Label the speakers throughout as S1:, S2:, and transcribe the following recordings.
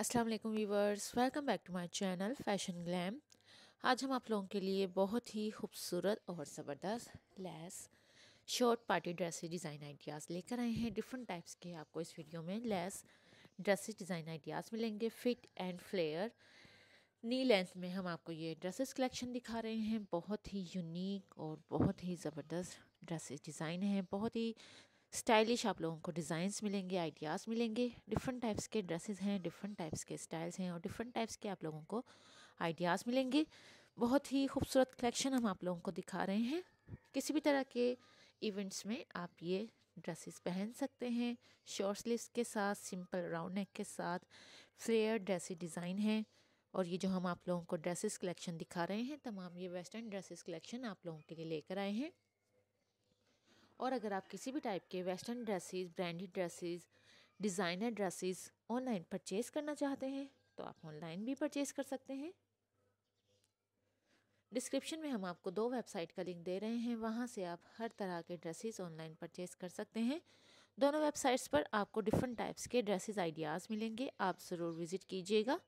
S1: अस्सलाम वालेकुम viewers welcome back to my channel fashion glam आज हम आप लोगों के लिए बहुत ही खूबसूरत और ज़बरदस्त lace short party dresses design ideas लेकर आए हैं डिफरेंट टाइप्स के आपको इस वीडियो में लैस ड्रेसेस डिज़ाइन आइडियाज़ मिलेंगे fit and flare knee length में हम आपको ये ड्रेसेस कलेक्शन दिखा रहे हैं बहुत ही यूनिक और बहुत ही ज़बरदस्त ड्रेसेस डिज़ाइन हैं बहुत ही स्टाइलिश आप लोगों को डिज़ाइंस मिलेंगे आइडियाज़ मिलेंगे डिफरेंट टाइप्स के ड्रेसेस हैं डिफरेंट टाइप्स के स्टाइल्स हैं और डिफरेंट टाइप्स के आप लोगों को आइडियाज़ मिलेंगे बहुत ही खूबसूरत कलेक्शन हम आप लोगों को दिखा रहे हैं किसी भी तरह के इवेंट्स में आप ये ड्रेसेस पहन सकते हैं शॉर्ट स्लीव के साथ सिंपल राउंड नेक के साथ फ्लेयर ड्रेसी डिज़ाइन है और ये जो हम आप लोगों को ड्रेसेस कलेक्शन दिखा रहे हैं तमाम ये वेस्टर्न ड्रेसेस कलेक्शन आप लोगों के लिए लेकर आए हैं और अगर आप किसी भी टाइप के western dresses branded dresses designer dresses online purchase करना चाहते हैं तो आप ऑनलाइन भी परचेज़ कर सकते हैं डिस्क्रिप्शन में हम आपको दो वेबसाइट का लिंक दे रहे हैं वहाँ से आप हर तरह के ड्रेसेस ऑनलाइन परचेज़ कर सकते हैं दोनों वेबसाइट्स पर आपको डिफरेंट टाइप्स के ड्रेसेस आइडियाज़ मिलेंगे आप ज़रूर विज़िट कीजिएगा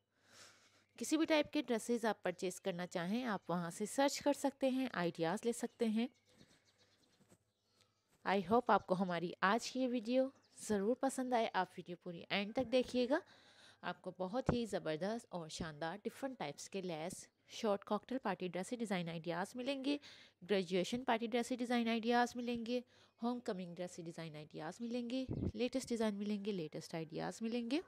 S1: किसी भी टाइप के ड्रेसेस आप परचेज़ करना चाहें आप वहाँ से सर्च कर सकते हैं आइडियाज़ ले सकते हैं आई होप आपको हमारी आज की ये वीडियो ज़रूर पसंद आए आप वीडियो पूरी एंड तक देखिएगा आपको बहुत ही ज़बरदस्त और शानदार डिफरेंट टाइप्स के lace short cocktail party dressy design ideas मिलेंगे graduation party dressy design ideas मिलेंगे homecoming dresses design ideas मिलेंगे लेटेस्ट डिज़ाइन मिलेंगे लेटेस्ट आइडियाज़ मिलेंगे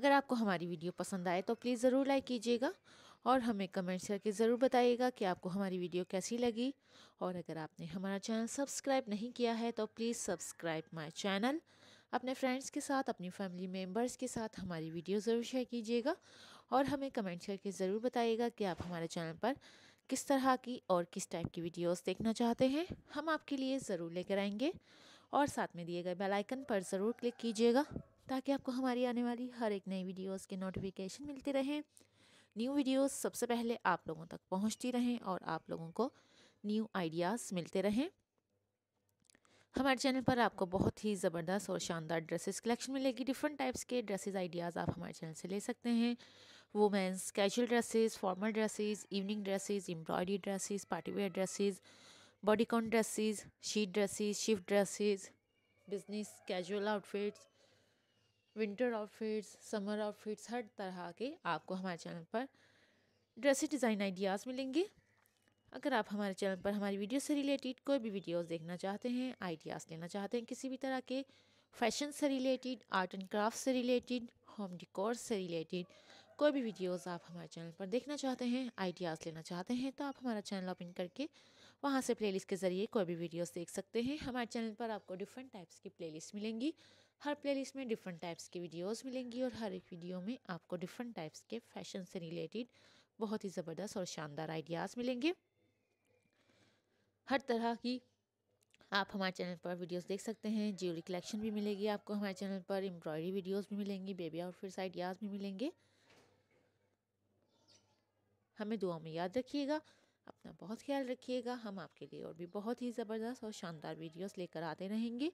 S1: अगर आपको हमारी वीडियो पसंद आए तो प्लीज़ ज़रूर लाइक कीजिएगा और हमें कमेंट्स करके ज़रूर बताइएगा कि आपको हमारी वीडियो कैसी लगी और अगर आपने हमारा चैनल सब्सक्राइब नहीं किया है तो प्लीज़ सब्सक्राइब माई चैनल अपने फ्रेंड्स के साथ अपनी फैमिली मेम्बर्स के साथ हमारी वीडियो ज़रूर शेयर कीजिएगा और हमें कमेंट्स करके ज़रूर बताइएगा कि आप हमारे चैनल पर किस तरह की और किस टाइप की वीडियोस देखना चाहते हैं हम आपके लिए ज़रूर लेकर आएंगे और साथ में दिए गए बेल आइकन पर ज़रूर क्लिक कीजिएगा ताकि आपको हमारी आने वाली हर एक नई वीडियोस के नोटिफिकेशन मिलते रहें न्यू वीडियोस सबसे पहले आप लोगों तक पहुंचती रहें और आप लोगों को न्यू आइडियाज़ मिलते रहें हमारे चैनल पर आपको बहुत ही ज़बरदस्त और शानदार ड्रेसेस कलेक्शन मिलेगी डिफरेंट टाइप्स के ड्रेसेस आइडियाज़ आप हमारे चैनल से ले सकते हैं women's casual dresses formal dresses evening dresses embroidery dresses partywear dresses bodycon dresses sheath dresses shift dresses business casual outfits winter outfits summer outfits हर तरह के आपको हमारे चैनल पर ड्रेसी डिज़ाइन आइडियाज़ मिलेंगे अगर आप हमारे चैनल पर हमारी वीडियो से रिलेटेड कोई भी वीडियोस देखना चाहते हैं आइडियाज़ लेना चाहते हैं किसी भी तरह के फैशन से रिलेटेड आर्ट एंड क्राफ्ट से रिलेटेड होम डिकोर से रिलेटेड कोई भी वीडियोस आप हमारे चैनल पर देखना चाहते हैं आइडियाज़ लेना चाहते हैं तो आप हमारा चैनल ओपन करके वहाँ से प्लेलिस्ट के ज़रिए कोई भी वीडियोज़ देख सकते हैं हमारे चैनल पर आपको डिफरेंट टाइप्स की प्ले मिलेंगी हर प्लेलिस्ट में डिफरेंट टाइप्स की वीडियोस मिलेंगी और हर एक वीडियो में आपको डिफरेंट टाइप्स के फैशन से रिलेटेड बहुत ही ज़बरदस्त और शानदार आइडियाज़ मिलेंगे हर तरह की आप हमारे चैनल पर वीडियोस देख सकते हैं ज्वेलरी कलेक्शन भी मिलेगी आपको हमारे चैनल पर एम्ब्रॉयडरी वीडियोस भी मिलेंगी बेबी आउटफिट्स आइडियाज़ भी मिलेंगे हमें दुआ में याद रखिएगा अपना बहुत ख्याल रखिएगा हम आपके लिए और भी बहुत ही ज़बरदस्त और शानदार वीडियोस लेकर आते रहेंगे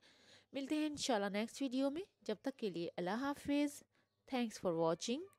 S1: मिलते हैं इंशाल्लाह नेक्स्ट वीडियो में जब तक के लिए अल्लाह हाफिज़ थैंक्स फॉर वॉचिंग